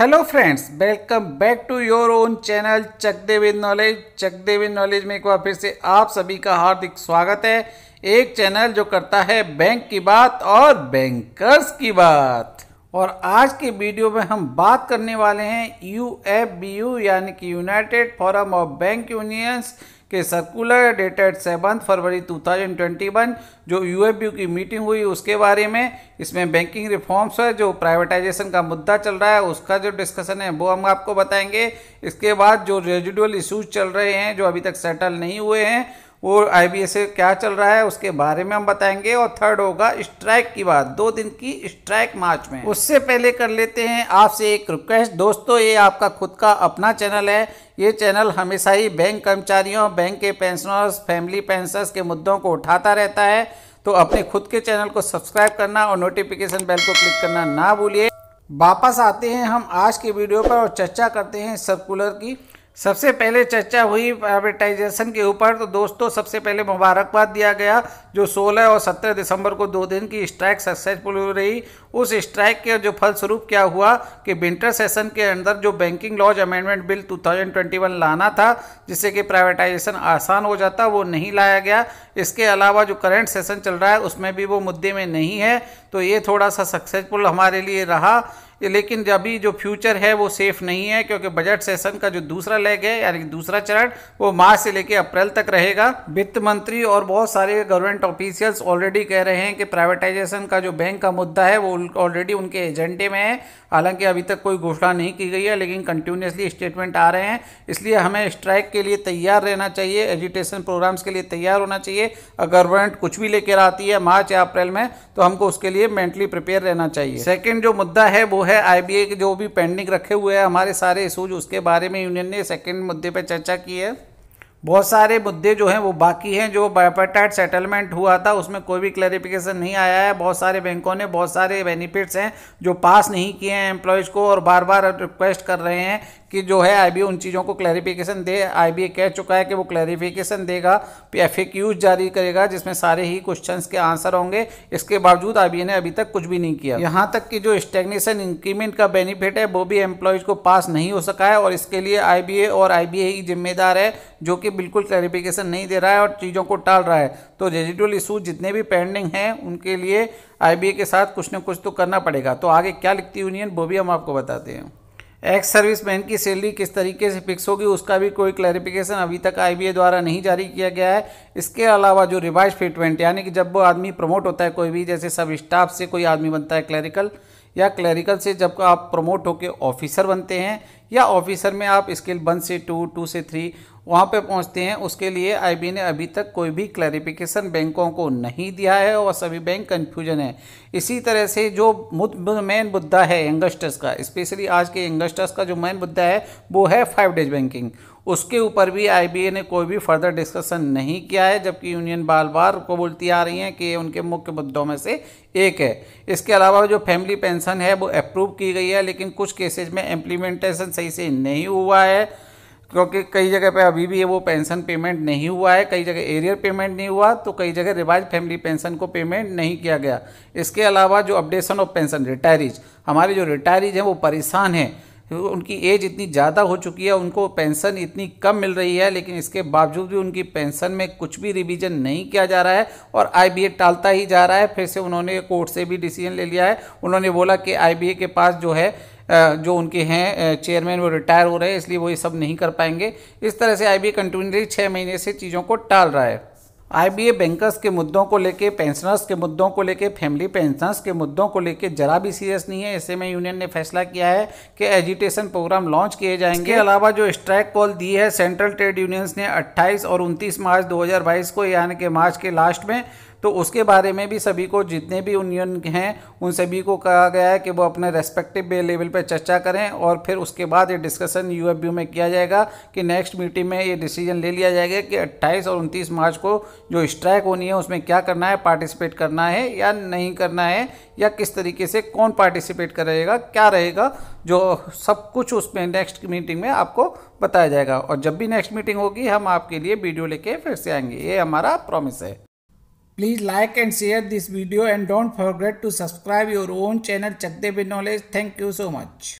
Hello friends welcome back to your own channel Chakde with knowledge Chakde with knowledge में एक बार फिर से आप सभी का हार्दिक स्वागत है एक चैनल जो करता है बैंक की बात और बैंकर्स की बात और आज के वीडियो में हम बात करने वाले हैं यू यानी कि United Forum of Bank Unions के सर्कुलर डेटेड सेवन्थ फरवरी 2021 जो यू की मीटिंग हुई उसके बारे में इसमें बैंकिंग रिफॉर्म्स है जो प्राइवेटाइजेशन का मुद्दा चल रहा है उसका जो डिस्कशन है वो हम आपको बताएंगे इसके बाद जो रेजिडुअल इशूज चल रहे हैं जो अभी तक सेटल नहीं हुए हैं वो आई बी क्या चल रहा है उसके बारे में हम बताएंगे और थर्ड होगा स्ट्राइक की बात दो दिन की स्ट्राइक मार्च में उससे पहले कर लेते हैं आपसे एक रिक्वेस्ट दोस्तों ये आपका खुद का अपना चैनल है ये चैनल हमेशा ही बैंक कर्मचारियों बैंक के पेंशनर्स फैमिली पेंशनर्स के मुद्दों को उठाता रहता है तो अपने खुद के चैनल को सब्सक्राइब करना और नोटिफिकेशन बेल को क्लिक करना ना भूलिए वापस आते हैं हम आज के वीडियो पर और चर्चा करते हैं सर्कुलर की सबसे पहले चर्चा हुई प्राइवेटाइजेशन के ऊपर तो दोस्तों सबसे पहले मुबारकबाद दिया गया जो 16 और 17 दिसंबर को दो दिन की स्ट्राइक सक्सेसफुल हो रही उस स्ट्राइक के जो फलस्वरूप क्या हुआ कि विंटर सेशन के अंदर जो बैंकिंग लॉज अमेंडमेंट बिल 2021 लाना था जिससे कि प्राइवेटाइजेशन आसान हो जाता वो नहीं लाया गया इसके अलावा जो करेंट सेशन चल रहा है उसमें भी वो मुद्दे में नहीं है तो ये थोड़ा सा सक्सेसफुल हमारे लिए रहा लेकिन अभी जो फ्यूचर है वो सेफ नहीं है क्योंकि बजट सेशन का जो दूसरा लेग है यानी दूसरा चरण वो मार्च से लेकर अप्रैल तक रहेगा वित्त मंत्री और बहुत सारे गवर्नमेंट ऑफिशियल्स ऑलरेडी कह रहे हैं कि प्राइवेटाइजेशन का जो बैंक का मुद्दा है वो ऑलरेडी उनके एजेंडे में है हालांकि अभी तक कोई घोषणा नहीं की गई है लेकिन कंटिन्यूसली स्टेटमेंट आ रहे हैं इसलिए हमें स्ट्राइक के लिए तैयार रहना चाहिए एजुटेशन प्रोग्राम्स के लिए तैयार होना चाहिए अगर गवर्नमेंट कुछ भी लेकर आती है मार्च या अप्रैल में तो हमको उसके लिए मेंटली प्रिपेयर रहना चाहिए सेकेंड जो मुद्दा है वो है है आई के जो भी पेंडिंग रखे हुए हैं हमारे सारे इशूज उसके बारे में यूनियन ने सेकेंड मुद्दे पर चर्चा की है बहुत सारे मुद्दे जो हैं वो बाकी हैं जो बायोपेटाइट सेटलमेंट हुआ था उसमें कोई भी क्लैरिफिकेशन नहीं आया है बहुत सारे बैंकों ने बहुत सारे बेनिफिट्स हैं जो पास नहीं किए हैं एम्प्लॉयज़ को और बार बार रिक्वेस्ट कर रहे हैं कि जो है आईबी उन चीज़ों को क्लैरिफिकेशन दे आईबी कह चुका है कि वो क्लैरिफिकेशन देगा एफ जारी करेगा जिसमें सारे ही क्वेश्चंस के आंसर होंगे इसके बावजूद आईबी ने अभी तक कुछ भी नहीं किया यहाँ तक कि जो स्टेग्नेशन इंक्रीमेंट का बेनिफिट है वो भी एम्प्लॉयज़ को पास नहीं हो सका है और इसके लिए आई और आई ही जिम्मेदार है जो कि बिल्कुल क्लैरिफिकेशन नहीं दे रहा है और चीज़ों को टाल रहा है तो रेजिडुअल इशूज जितने भी पेंडिंग हैं उनके लिए आई के साथ कुछ ना कुछ तो करना पड़ेगा तो आगे क्या लिखती यूनियन वो भी हम आपको बताते हैं एक्स सर्विस मैन की सैलरी किस तरीके से फिक्स होगी उसका भी कोई क्लैरिफिकेशन अभी तक आई द्वारा नहीं जारी किया गया है इसके अलावा जो रिवाइज फिटमेंट यानी कि जब वो आदमी प्रमोट होता है कोई भी जैसे सब स्टाफ से कोई आदमी बनता है क्लैरिकल या क्लैरिकल से जब आप प्रमोट होकर ऑफिसर बनते हैं या ऑफिसर में आप स्किल वन से टू टू से थ्री वहाँ पे पहुँचते हैं उसके लिए आईबी ने अभी तक कोई भी क्लैरिफिकेशन बैंकों को नहीं दिया है और सभी बैंक कन्फ्यूजन है इसी तरह से जो मेन मुद्दा है यंगस्टर्स का स्पेशली आज के यंगस्टर्स का जो मेन मुद्दा है वो है फाइव डेज बैंकिंग उसके ऊपर भी आई ने कोई भी फर्दर डिस्कशन नहीं किया है जबकि यूनियन बार बार को बोलती आ रही हैं कि ये उनके मुख्य मुद्दों में से एक है इसके अलावा जो फैमिली पेंशन है वो अप्रूव की गई है लेकिन कुछ केसेज में इम्प्लीमेंटेशन सही से नहीं हुआ है क्योंकि कई जगह पे अभी भी वो पेंशन पेमेंट नहीं हुआ है कई जगह एरियर पेमेंट नहीं हुआ तो कई जगह रिवाइज फैमिली पेंशन को पेमेंट नहीं किया गया इसके अलावा जो अपडेशन ऑफ पेंशन रिटायरीज हमारे जो रिटायरीज हैं वो परेशान हैं उनकी एज इतनी ज़्यादा हो चुकी है उनको पेंशन इतनी कम मिल रही है लेकिन इसके बावजूद भी उनकी पेंशन में कुछ भी रिवीजन नहीं किया जा रहा है और आई टालता ही जा रहा है फिर से उन्होंने कोर्ट से भी डिसीजन ले लिया है उन्होंने बोला कि आई के पास जो है जो उनके हैं चेयरमैन वो रिटायर हो रहे हैं इसलिए वो ये सब नहीं कर पाएंगे इस तरह से आई बी ए कंटिन्यूसली छः महीने से चीज़ों को टाल रहा है आईबीए बैंकर्स के मुद्दों को लेके पेंशनर्स के मुद्दों को लेके फैमिली पेंशनर्स के मुद्दों को लेके जरा भी सीरियस नहीं है ऐसे में यूनियन ने फैसला किया है कि एजुटेशन प्रोग्राम लॉन्च किए जाएंगे इसके अलावा जो स्ट्राइक कॉल दी है सेंट्रल ट्रेड यूनियंस ने 28 और 29 मार्च 2022 को यानी कि मार्च के लास्ट में तो उसके बारे में भी सभी को जितने भी यूनियन हैं उन सभी को कहा गया है कि वो अपने रेस्पेक्टिव लेवल पर चर्चा करें और फिर उसके बाद ये डिस्कशन यू में किया जाएगा कि नेक्स्ट मीटिंग में ये डिसीजन ले लिया जाएगा कि अट्ठाईस और उनतीस मार्च को जो स्ट्राइक होनी है उसमें क्या करना है पार्टिसिपेट करना है या नहीं करना है या किस तरीके से कौन पार्टिसिपेट करेगा क्या रहेगा जो सब कुछ उसमें नेक्स्ट मीटिंग में आपको बताया जाएगा और जब भी नेक्स्ट मीटिंग होगी हम आपके लिए वीडियो लेके फिर से आएंगे ये हमारा प्रॉमिस है Please like and share this video and don't forget to subscribe your own channel Chakdevi Knowledge. Thank you so much.